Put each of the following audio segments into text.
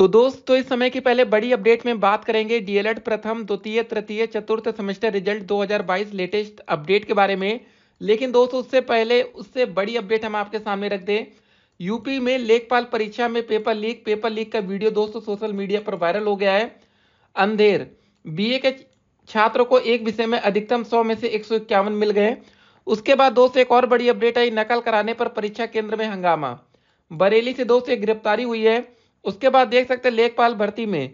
तो दोस्तों तो इस समय की पहले बड़ी अपडेट में बात करेंगे डीएलएड प्रथम द्वितीय तृतीय चतुर्थ सेमेस्टर रिजल्ट 2022 लेटेस्ट अपडेट के बारे में लेकिन दोस्तों उससे पहले उससे बड़ी अपडेट हम आपके सामने रख दें यूपी में लेखपाल परीक्षा में पेपर लीक पेपर लीक का वीडियो दोस्तों सोशल मीडिया पर वायरल हो गया है अंधेर बी के छात्रों को एक विषय में अधिकतम सौ में से एक मिल गए उसके बाद दोस्तों एक और बड़ी अपडेट आई नकल कराने पर परीक्षा केंद्र में हंगामा बरेली से दोस्तों गिरफ्तारी हुई है उसके बाद देख सकते लेखपाल भर्ती में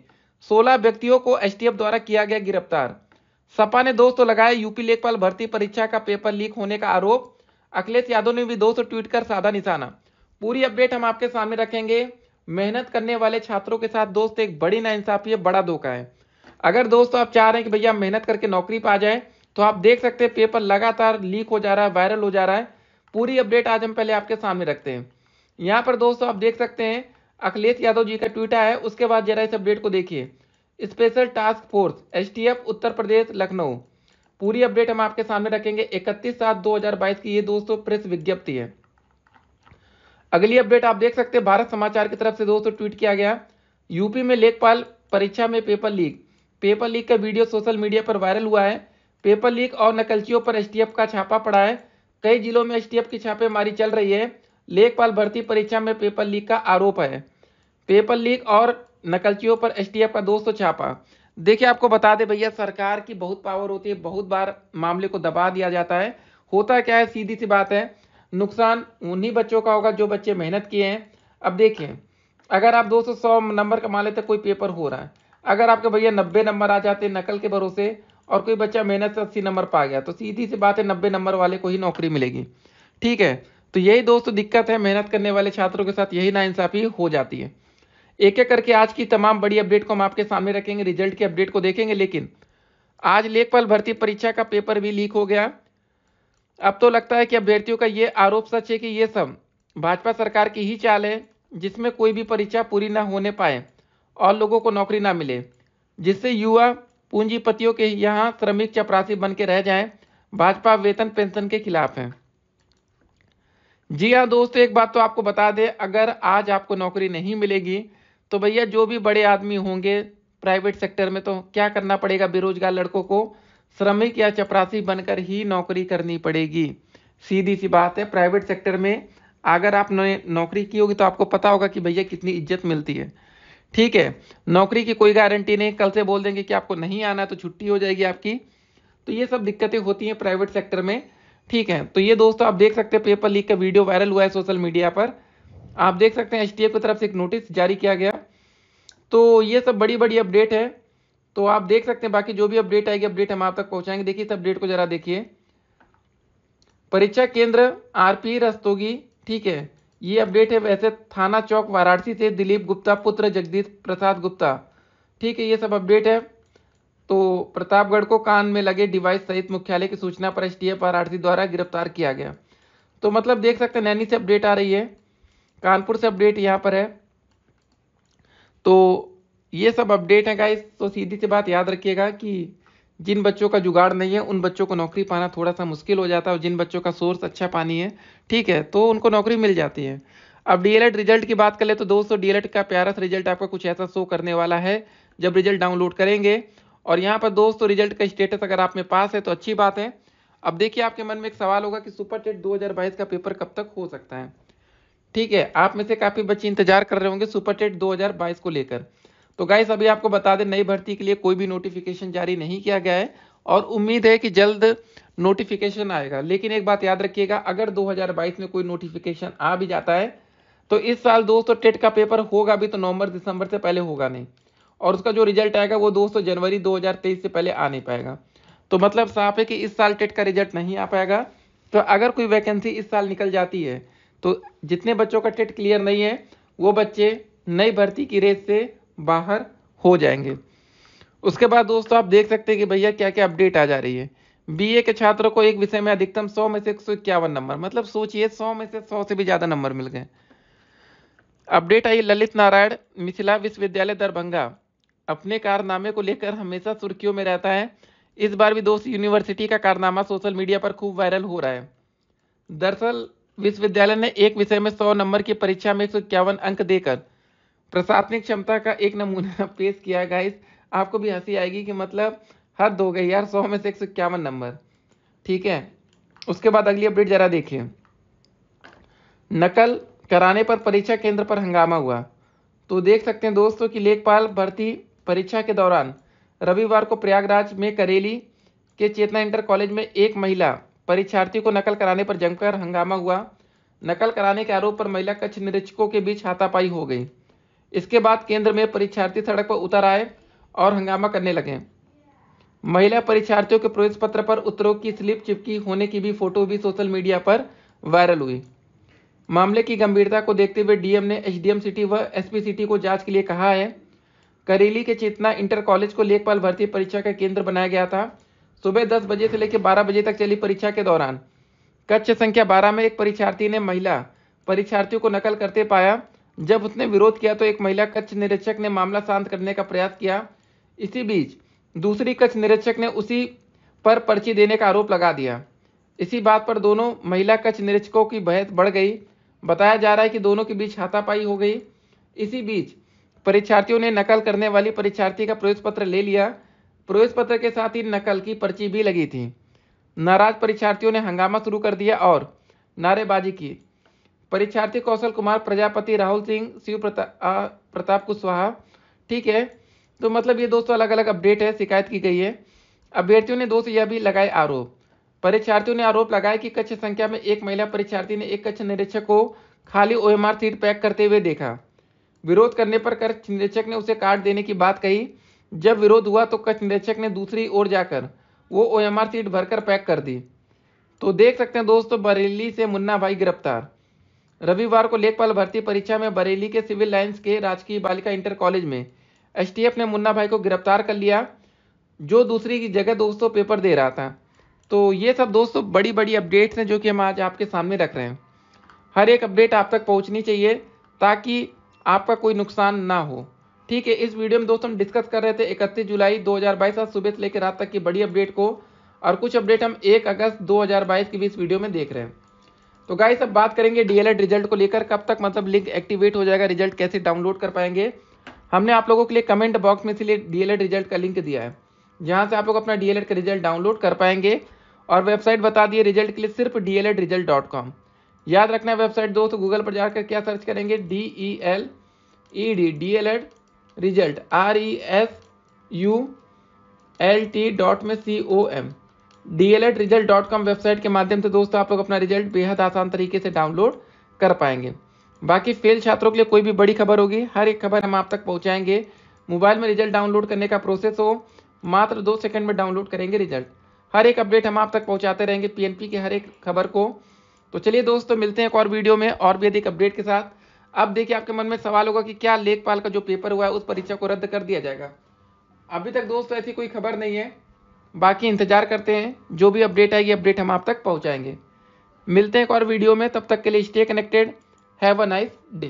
16 व्यक्तियों को एस द्वारा किया गया गिरफ्तार सपा ने दोस्तों लगाया यूपी लेखपाल भर्ती परीक्षा का पेपर लीक होने का आरोप अखिलेश यादव ने भी दोस्तों ट्वीट कर साधा निशाना पूरी अपडेट हम आपके सामने रखेंगे मेहनत करने वाले छात्रों के साथ दोस्त एक बड़ी नाइंसाफी है बड़ा धोखा है अगर दोस्तों तो आप चाह रहे हैं कि भैया मेहनत करके नौकरी पा जाए तो आप देख सकते हैं पेपर लगातार लीक हो जा रहा है वायरल हो जा रहा है पूरी अपडेट आज हम पहले आपके सामने रखते हैं यहाँ पर दोस्तों तो आप देख सकते हैं अखिलेश यादव जी का ट्वीट आया है उसके बाद जरा इस अपडेट को देखिए special task force S Uttar Pradesh Lucknow पूरी अपडेट हम आपके सामने रखेंगे इकतीस सात दो की ये दोस्तों प्रेस विज्ञप्ति है अगली अपडेट आप देख सकते हैं भारत समाचार की तरफ से दोस्तों ट्वीट किया गया यूपी में लेखपाल परीक्षा में पेपर लीक पेपर लीक का वीडियो सोशल मीडिया पर वायरल हुआ है पेपर लीक और नकलचियों पर एसटीएफ का छापा पड़ा है कई जिलों में एसटीएफ की छापेमारी चल रही है लेखपाल भर्ती परीक्षा में पेपर लीक का आरोप है पेपर लीक और नकलचियों पर एसटीएफ का दोस्तों तो छापा देखिए आपको बता दें भैया सरकार की बहुत पावर होती है बहुत बार मामले को दबा दिया जाता है होता क्या है सीधी सी बात है नुकसान उन्हीं बच्चों का होगा जो बच्चे मेहनत किए हैं अब देखें अगर आप दोस्तों सौ नंबर कमा लेते कोई पेपर हो रहा है अगर आपके भैया नब्बे नंबर आ जाते नकल के भरोसे और कोई बच्चा मेहनत से अस्सी नंबर पा गया तो सीधी सी बात है नब्बे नंबर वाले को ही नौकरी मिलेगी ठीक है तो यही दोस्तों दिक्कत है मेहनत करने वाले छात्रों के साथ यही नाइंसाफ़ी हो जाती है एक एक करके आज की तमाम बड़ी अपडेट को हम आपके सामने रखेंगे रिजल्ट की अपडेट को देखेंगे लेकिन आज लेखपाल भर्ती परीक्षा का पेपर भी लीक हो गया अब तो लगता है कि अभ्यर्थियों का ये आरोप सच है कि ये सब भाजपा सरकार की ही चाल है जिसमें कोई भी परीक्षा पूरी ना होने पाए और लोगों को नौकरी ना मिले जिससे युवा पूंजीपतियों के यहाँ श्रमिक चपरासी बन के रह जाए भाजपा वेतन पेंशन के खिलाफ है जी हाँ दोस्तों एक बात तो आपको बता दें अगर आज आपको नौकरी नहीं मिलेगी तो भैया जो भी बड़े आदमी होंगे प्राइवेट सेक्टर में तो क्या करना पड़ेगा बेरोजगार लड़कों को श्रमिक या चपरासी बनकर ही नौकरी करनी पड़ेगी सीधी सी बात है प्राइवेट सेक्टर में अगर आपने नौकरी की होगी तो आपको पता होगा कि भैया कितनी इज्जत मिलती है ठीक है नौकरी की कोई गारंटी नहीं कल से बोल देंगे कि आपको नहीं आना तो छुट्टी हो जाएगी आपकी तो ये सब दिक्कतें होती हैं प्राइवेट सेक्टर में ठीक है तो ये दोस्तों आप देख सकते हैं पेपर लीक का वीडियो वायरल हुआ है सोशल मीडिया पर आप देख सकते हैं एस की तरफ से एक नोटिस जारी किया गया तो ये सब बड़ी बड़ी अपडेट है तो आप देख सकते हैं बाकी जो भी अपडेट आएगी अपडेट हम आप तक पहुंचाएंगे देखिए इस अपडेट को जरा देखिए परीक्षा केंद्र आरपी रस्तोगी ठीक है ये अपडेट है वैसे थाना चौक वाराणसी से दिलीप गुप्ता पुत्र जगदीश प्रसाद गुप्ता ठीक है ये सब अपडेट है तो प्रतापगढ़ को कान में लगे डिवाइस सहित मुख्यालय की सूचना पर एस वाराणसी द्वारा गिरफ्तार किया गया तो मतलब देख सकते हैं नैनी से अपडेट आ रही है कानपुर से अपडेट यहाँ पर है तो ये सब अपडेट है गाइस तो सीधी सी बात याद रखिएगा कि जिन बच्चों का जुगाड़ नहीं है उन बच्चों को नौकरी पाना थोड़ा सा मुश्किल हो जाता है और जिन बच्चों का सोर्स अच्छा पानी है ठीक है तो उनको नौकरी मिल जाती है अब डीएलएड रिजल्ट की बात कर ले तो दोस्तों डीएलएड का प्यारा सा रिजल्ट आपका कुछ ऐसा शो करने वाला है जब रिजल्ट डाउनलोड करेंगे और यहाँ पर दोस्तों रिजल्ट का स्टेटस अगर आप में पास है तो अच्छी बात है अब देखिए आपके मन में एक सवाल होगा कि सुपर टेट दो का पेपर कब तक हो सकता है ठीक है आप में से काफ़ी बच्चे इंतजार कर रहे होंगे सुपर टेट 2022 को लेकर तो गाइस अभी आपको बता दें नई भर्ती के लिए कोई भी नोटिफिकेशन जारी नहीं किया गया है और उम्मीद है कि जल्द नोटिफिकेशन आएगा लेकिन एक बात याद रखिएगा अगर 2022 में कोई नोटिफिकेशन आ भी जाता है तो इस साल दोस्तों टेट का पेपर होगा भी तो नवंबर दिसंबर से पहले होगा नहीं और उसका जो रिजल्ट आएगा वो दोस्तों जनवरी 2023 से पहले आ नहीं पाएगा तो मतलब साफ है कि इस साल टेट का रिजल्ट नहीं आ पाएगा तो अगर कोई वैकेंसी इस साल निकल जाती है तो जितने बच्चों का टेट क्लियर नहीं है वो बच्चे नई भर्ती की रेस से बाहर हो जाएंगे उसके बाद दोस्तों आप देख सकते हैं कि भैया क्या क्या अपडेट आ जा रही है बीए के छात्रों को एक विषय में अधिकतम सौ में से एक नंबर मतलब सोचिए सौ में से सौ से भी ज़्यादा नंबर मिल गए अपडेट आई ललित नारायण मिथिला विश्वविद्यालय दरभंगा अपने कारनामे को लेकर हमेशा सुर्खियों में रहता है इस बार भी दोस्त यूनिवर्सिटी का कारनामा सोशल मीडिया पर खूब वायरल हो रहा है दरअसल विश्वविद्यालय ने एक विषय में सौ नंबर की परीक्षा में एक अंक देकर प्रशासनिक क्षमता का एक नमूना पेश किया गाइस आपको भी हंसी आएगी कि मतलब हद हो गई यार सौ में से एक नंबर ठीक है उसके बाद अगली अपडेट जरा देखिए नकल कराने पर परीक्षा केंद्र पर हंगामा हुआ तो देख सकते हैं दोस्तों कि लेखपाल भर्ती परीक्षा के दौरान रविवार को प्रयागराज में करेली के चेतना इंटर कॉलेज में एक महिला परीक्षार्थियों को नकल कराने पर जमकर हंगामा हुआ नकल कराने के आरोप पर महिला कक्ष निरीक्षकों के बीच हाथापाई हो गई इसके बाद केंद्र में परीक्षार्थी सड़क पर उतर आए और हंगामा करने लगे महिला परीक्षार्थियों के प्रवेश पत्र पर उत्तरों की स्लिप चिपकी होने की भी फोटो भी सोशल मीडिया पर वायरल हुई मामले की गंभीरता को देखते हुए डीएम ने एचडीएम सिटी व एसपी सिटी को जांच के लिए कहा है करेली के चेतना इंटर कॉलेज को लेखपाल भर्ती परीक्षा का केंद्र बनाया गया था सुबह दस बजे से लेकर बारह बजे तक चली परीक्षा के दौरान कक्ष संख्या बारह में एक परीक्षार्थी ने महिला परीक्षार्थियों को नकल करते पाया जब उसने विरोध किया तो एक महिला कक्ष निरीक्षक ने मामला शांत करने का प्रयास किया इसी बीच दूसरी कक्ष निरीक्षक ने उसी पर पर्ची देने का आरोप लगा दिया इसी बात पर दोनों महिला कक्ष निरीक्षकों की बहस बढ़ गई बताया जा रहा है कि दोनों के बीच हाथापाई हो गई इसी बीच परीक्षार्थियों ने नकल करने वाली परीक्षार्थी का प्रवेश पत्र ले लिया प्रवेश पत्र के साथ ही नकल की पर्ची भी लगी थी नाराज परीक्षार्थियों ने हंगामा शुरू कर दिया और नारेबाजी की परीक्षार्थी कौशल कुमार प्रजापति राहुल सिंह शिव प्रता, प्रताप कुशवाहा ठीक है तो मतलब ये दोस्तों अलग अलग अपडेट है शिकायत की गई है अभ्यर्थियों ने दोस्तों यह भी लगाए आरोप परीक्षार्थियों ने आरोप लगाया कि कक्ष संख्या में एक महिला परीक्षार्थी ने एक कक्ष निरीक्षक को खाली ओएमआर सीट पैक करते हुए देखा विरोध करने पर कक्ष निरीक्षक ने उसे कार्ड देने की बात कही जब विरोध हुआ तो कच्छ निरीक्षक ने दूसरी ओर जाकर वो आर सीट भरकर पैक कर दी तो देख सकते हैं दोस्तों बरेली से मुन्ना भाई गिरफ्तार रविवार को लेखपाल भर्ती परीक्षा में बरेली के सिविल लाइन्स के राजकीय बालिका इंटर कॉलेज में एस ने मुन्ना भाई को गिरफ्तार कर लिया जो दूसरी की जगह दोस्तों पेपर दे रहा था तो ये सब दोस्तों बड़ी बड़ी अपडेट्स हैं जो कि हम आज आपके सामने रख रहे हैं हर एक अपडेट आप तक पहुंचनी चाहिए ताकि आपका कोई नुकसान ना हो ठीक है इस वीडियो में दोस्तों हम डिस्कस कर रहे थे इकतीस जुलाई 2022 आज सुबह से लेकर रात तक की बड़ी अपडेट को और कुछ अपडेट हम 1 अगस्त 2022 की भी इस वीडियो में देख रहे हैं तो गाइस अब बात करेंगे डीएलएड रिजल्ट को लेकर कब तक मतलब लिंक एक्टिवेट हो जाएगा रिजल्ट कैसे डाउनलोड कर पाएंगे हमने आप लोगों के लिए कमेंट बॉक्स में इसलिए डीएलएड रिजल्ट का लिंक दिया है जहाँ से आप लोग अपना डीएलएड का रिजल्ट डाउनलोड कर पाएंगे और वेबसाइट बता दिए रिजल्ट के लिए सिर्फ D El Ed result dot com याद रखना है वेबसाइट दोस्तों गूगल पर जाकर क्या सर्च करेंगे D E L E D D El Ed result R E S U L T dot में C O M D El Ed result dot com website के माध्यम से दोस्तों आप लोग अपना रिजल्ट बेहद आसान तरीके से डाउनलोड कर पाएंगे बाकी फेल छात्रों के लिए कोई भी बड़ी खबर होगी हर एक खबर हम आप तक पहुंचाएंगे मोबाइल में रिजल्ट डाउनलोड करने का प्रोसेस हो मात्र दो सेकंड में डाउनलोड करेंगे रिजल्ट हर एक अपडेट हम आप तक पहुंचाते रहेंगे पीएनपी के हर एक खबर को तो चलिए दोस्तों मिलते हैं एक और वीडियो में और भी अधिक अपडेट के साथ अब देखिए आपके मन में सवाल होगा कि क्या लेखपाल का जो पेपर हुआ है उस परीक्षा को रद्द कर दिया जाएगा अभी तक दोस्तों ऐसी कोई खबर नहीं है बाकी इंतजार करते हैं जो भी अपडेट आएगी अपडेट हम आप तक पहुंचाएंगे मिलते हैं एक और वीडियो में तब तक के लिए stay connected have a nice day